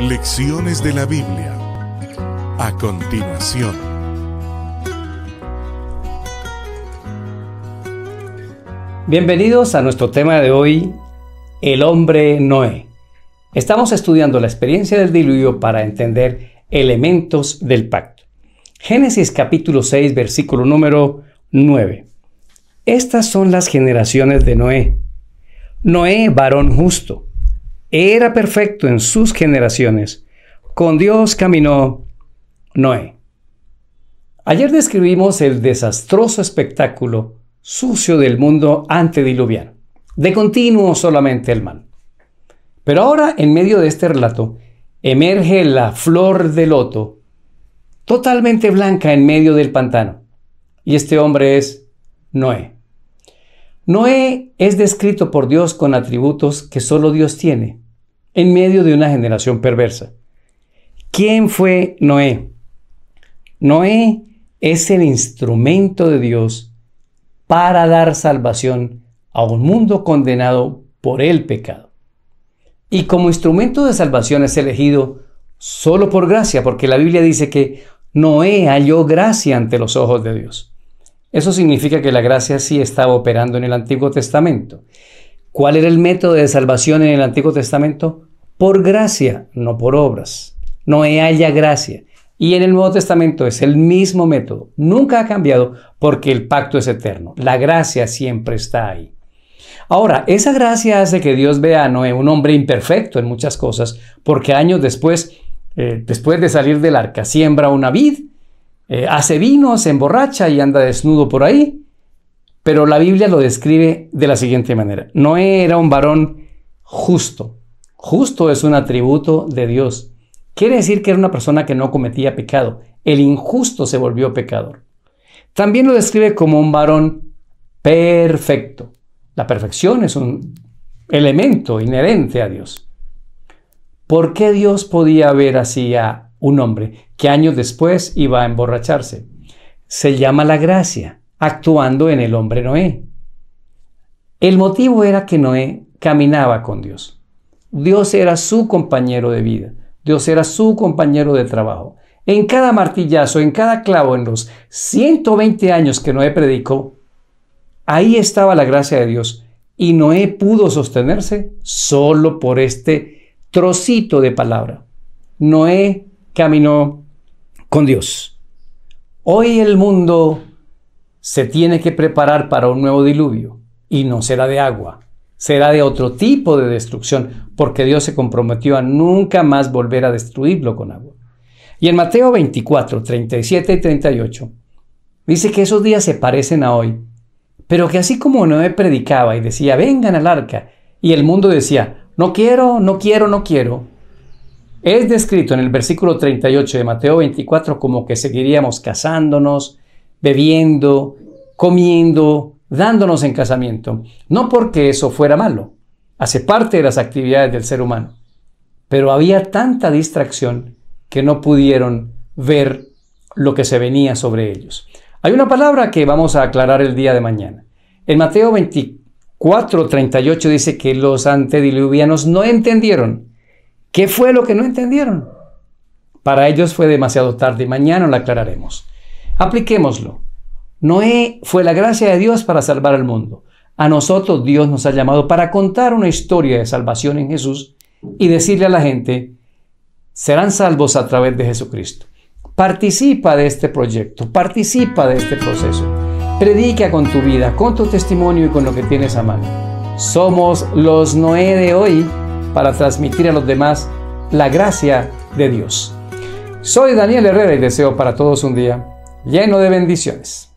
Lecciones de la Biblia. A continuación. Bienvenidos a nuestro tema de hoy, el hombre Noé. Estamos estudiando la experiencia del diluvio para entender elementos del pacto. Génesis capítulo 6, versículo número 9. Estas son las generaciones de Noé. Noé, varón justo era perfecto en sus generaciones. Con Dios caminó Noé. Ayer describimos el desastroso espectáculo sucio del mundo antediluviano. De continuo solamente el mal. Pero ahora, en medio de este relato, emerge la flor de loto, totalmente blanca en medio del pantano. Y este hombre es Noé. Noé es descrito por Dios con atributos que solo Dios tiene, en medio de una generación perversa. ¿Quién fue Noé? Noé es el instrumento de Dios para dar salvación a un mundo condenado por el pecado. Y como instrumento de salvación es elegido solo por gracia, porque la Biblia dice que Noé halló gracia ante los ojos de Dios. Eso significa que la gracia sí estaba operando en el Antiguo Testamento. ¿Cuál era el método de salvación en el Antiguo Testamento? por gracia, no por obras. No haya gracia. Y en el Nuevo Testamento es el mismo método. Nunca ha cambiado porque el pacto es eterno. La gracia siempre está ahí. Ahora, esa gracia hace que Dios vea a Noé un hombre imperfecto en muchas cosas, porque años después, eh, después de salir del arca, siembra una vid, eh, hace vino, se emborracha y anda desnudo por ahí. Pero la Biblia lo describe de la siguiente manera. Noé era un varón justo, Justo es un atributo de Dios. Quiere decir que era una persona que no cometía pecado. El injusto se volvió pecador. También lo describe como un varón perfecto. La perfección es un elemento inherente a Dios. ¿Por qué Dios podía ver así a un hombre que años después iba a emborracharse? Se llama la gracia, actuando en el hombre Noé. El motivo era que Noé caminaba con Dios. Dios era su compañero de vida, Dios era su compañero de trabajo. En cada martillazo, en cada clavo, en los 120 años que Noé predicó, ahí estaba la gracia de Dios. Y Noé pudo sostenerse solo por este trocito de palabra. Noé caminó con Dios. Hoy el mundo se tiene que preparar para un nuevo diluvio y no será de agua, será de otro tipo de destrucción, porque Dios se comprometió a nunca más volver a destruirlo con agua. Y en Mateo 24, 37 y 38, dice que esos días se parecen a hoy, pero que así como Noé predicaba y decía, vengan al arca, y el mundo decía, no quiero, no quiero, no quiero, es descrito en el versículo 38 de Mateo 24 como que seguiríamos casándonos, bebiendo, comiendo, dándonos en casamiento. No porque eso fuera malo, hace parte de las actividades del ser humano. Pero había tanta distracción que no pudieron ver lo que se venía sobre ellos. Hay una palabra que vamos a aclarar el día de mañana. En Mateo 24, 38 dice que los antediluvianos no entendieron. ¿Qué fue lo que no entendieron? Para ellos fue demasiado tarde. Mañana lo aclararemos. Apliquémoslo. Noé fue la gracia de Dios para salvar al mundo. A nosotros Dios nos ha llamado para contar una historia de salvación en Jesús y decirle a la gente, serán salvos a través de Jesucristo. Participa de este proyecto, participa de este proceso. Predica con tu vida, con tu testimonio y con lo que tienes a mano. Somos los Noé de hoy para transmitir a los demás la gracia de Dios. Soy Daniel Herrera y deseo para todos un día lleno de bendiciones.